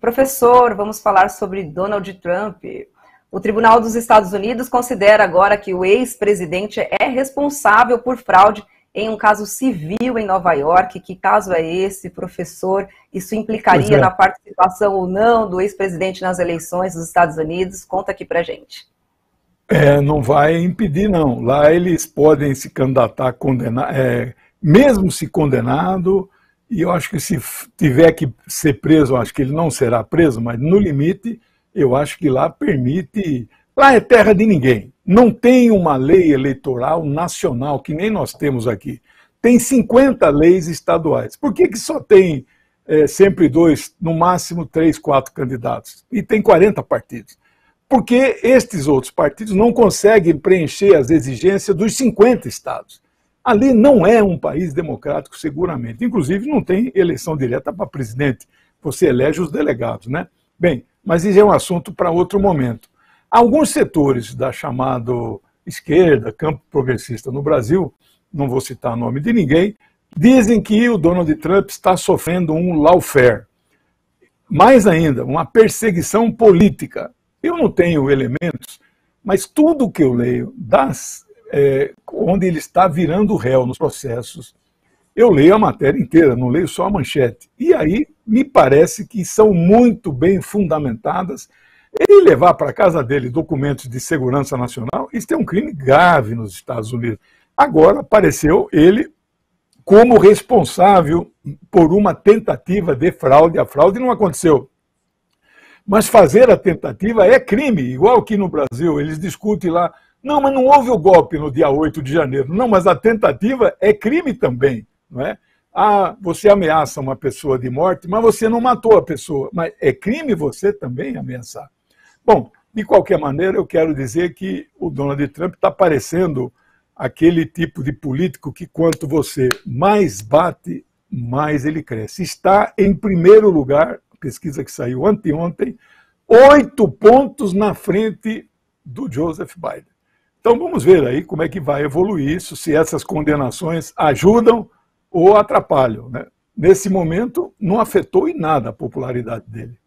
Professor, vamos falar sobre Donald Trump. O Tribunal dos Estados Unidos considera agora que o ex-presidente é responsável por fraude em um caso civil em Nova York. Que caso é esse, professor? Isso implicaria é. na participação ou não do ex-presidente nas eleições dos Estados Unidos? Conta aqui pra gente. É, não vai impedir, não. Lá eles podem se candidatar, condenar, é, mesmo se condenado, e eu acho que se tiver que ser preso, acho que ele não será preso, mas no limite, eu acho que lá permite. Lá é terra de ninguém. Não tem uma lei eleitoral nacional, que nem nós temos aqui. Tem 50 leis estaduais. Por que, que só tem é, sempre dois, no máximo três, quatro candidatos? E tem 40 partidos. Porque estes outros partidos não conseguem preencher as exigências dos 50 estados. Ali não é um país democrático, seguramente. Inclusive, não tem eleição direta para presidente. Você elege os delegados, né? Bem, mas isso é um assunto para outro momento. Alguns setores da chamada esquerda, campo progressista no Brasil, não vou citar o nome de ninguém, dizem que o Donald Trump está sofrendo um lawfare. Mais ainda, uma perseguição política. Eu não tenho elementos, mas tudo que eu leio das é, onde ele está virando réu nos processos. Eu leio a matéria inteira, não leio só a manchete. E aí me parece que são muito bem fundamentadas. Ele levar para casa dele documentos de segurança nacional, isso é um crime grave nos Estados Unidos. Agora apareceu ele como responsável por uma tentativa de fraude. A fraude não aconteceu. Mas fazer a tentativa é crime, igual aqui no Brasil. Eles discutem lá não, mas não houve o golpe no dia 8 de janeiro. Não, mas a tentativa é crime também, não é? Ah, você ameaça uma pessoa de morte, mas você não matou a pessoa. Mas é crime você também ameaçar. Bom, de qualquer maneira, eu quero dizer que o Donald Trump está parecendo aquele tipo de político que quanto você mais bate, mais ele cresce. Está em primeiro lugar, pesquisa que saiu anteontem, oito pontos na frente do Joseph Biden. Então vamos ver aí como é que vai evoluir isso, se essas condenações ajudam ou atrapalham. Né? Nesse momento, não afetou em nada a popularidade dele.